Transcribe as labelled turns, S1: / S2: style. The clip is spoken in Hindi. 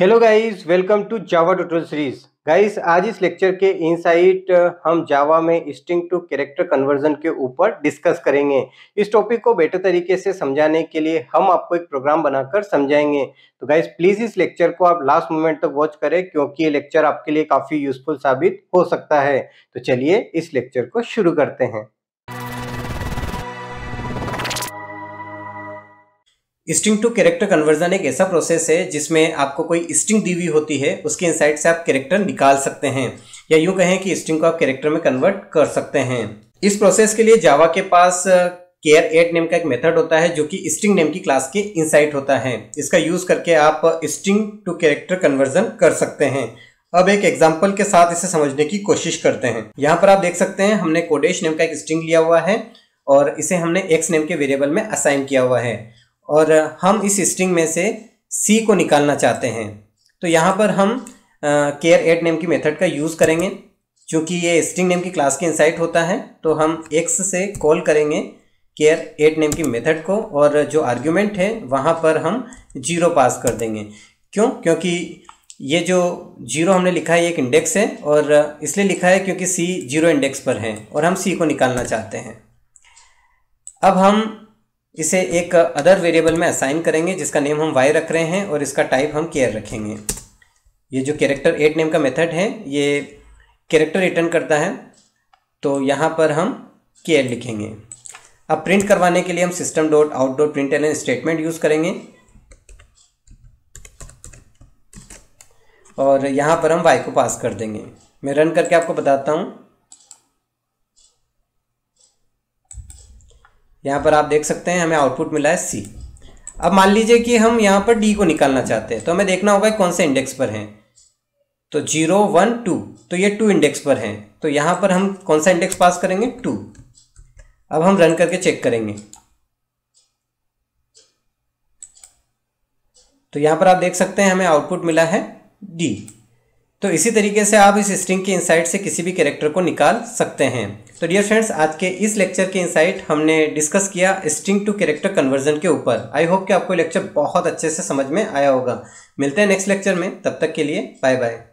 S1: hello guys welcome to Java tutorial series guys आज इस लेक्चर के इनसाइट हम जावा में स्ट्रिंग टू कैरेक्टर कन्वर्जन के ऊपर डिस्कस करेंगे इस टॉपिक को बेटर तरीके से समझाने के लिए हम आपको एक प्रोग्राम बनाकर समझाएंगे तो गाइस प्लीज़ इस लेक्चर को आप लास्ट मोमेंट तक वॉच करें क्योंकि ये लेक्चर आपके लिए काफ़ी यूजफुल साबित हो सकता है तो चलिए इस लेक्चर को शुरू करते हैं स्ट्रिंग टू कैरेक्टर कन्वर्जन एक ऐसा प्रोसेस है जिसमें आपको कोई स्ट्रिंग दी हुई होती है उसके इनसाइड से आप कैरेक्टर निकाल सकते हैं या यूँ कहें कि स्ट्रिंग को आप कैरेक्टर में कन्वर्ट कर सकते हैं इस प्रोसेस के लिए जावा के पास केयर एट नेम का एक मेथड होता है जो कि स्ट्रिंग नेम की क्लास के इनसाइट होता है इसका यूज़ करके आप स्ट्रिंग टू कैरेक्टर कन्वर्जन कर सकते हैं अब एक एग्जाम्पल के साथ इसे समझने की कोशिश करते हैं यहाँ पर आप देख सकते हैं हमने कोडेश नेम का एक स्ट्रिंग लिया हुआ है और इसे हमने एक्स नेम के वेरिएबल में असाइन किया हुआ है और हम इस स्ट्रिंग में से सी को निकालना चाहते हैं तो यहाँ पर हम केयर एट नेम की मेथड का यूज़ करेंगे क्योंकि ये स्ट्रिंग नेम की क्लास के इंसाइट होता है तो हम एक्स से कॉल करेंगे केयर एट नेम की मेथड को और जो आर्ग्यूमेंट है वहाँ पर हम जीरो पास कर देंगे क्यों क्योंकि ये जो जीरो हमने लिखा है ये एक इंडेक्स है और इसलिए लिखा है क्योंकि सी जीरो इंडेक्स पर है और हम सी को निकालना चाहते हैं अब हम इसे एक अदर वेरिएबल में असाइन करेंगे जिसका नेम हम वाई रख रहे हैं और इसका टाइप हम केयर रखेंगे ये जो कैरेक्टर एट नेम का मेथड है ये कैरेक्टर रिटर्न करता है तो यहाँ पर हम केयर लिखेंगे अब प्रिंट करवाने के लिए हम system dot out dot print L statement use करेंगे और यहाँ पर हम वाई को पास कर देंगे मैं रन करके आपको बताता हूँ यहाँ पर आप देख सकते हैं हमें आउटपुट मिला है सी अब मान लीजिए कि हम यहाँ पर डी को निकालना चाहते हैं तो हमें देखना होगा कौन से इंडेक्स पर हैं तो जीरो वन टू तो ये टू इंडेक्स पर हैं तो यहाँ पर हम कौन सा इंडेक्स पास करेंगे टू अब हम रन करके चेक करेंगे तो यहाँ पर आप देख सकते हैं हमें आउटपुट मिला है डी तो इसी तरीके से आप इस स्ट्रिंग के इंसाइट से किसी भी कैरेक्टर को निकाल सकते हैं तो डियर फ्रेंड्स आज के इस लेक्चर के इंसाइट हमने डिस्कस किया स्ट्रिंग टू कैरेक्टर कन्वर्जन के ऊपर आई होप कि आपको लेक्चर बहुत अच्छे से समझ में आया होगा मिलते हैं नेक्स्ट लेक्चर में तब तक के लिए बाय बाय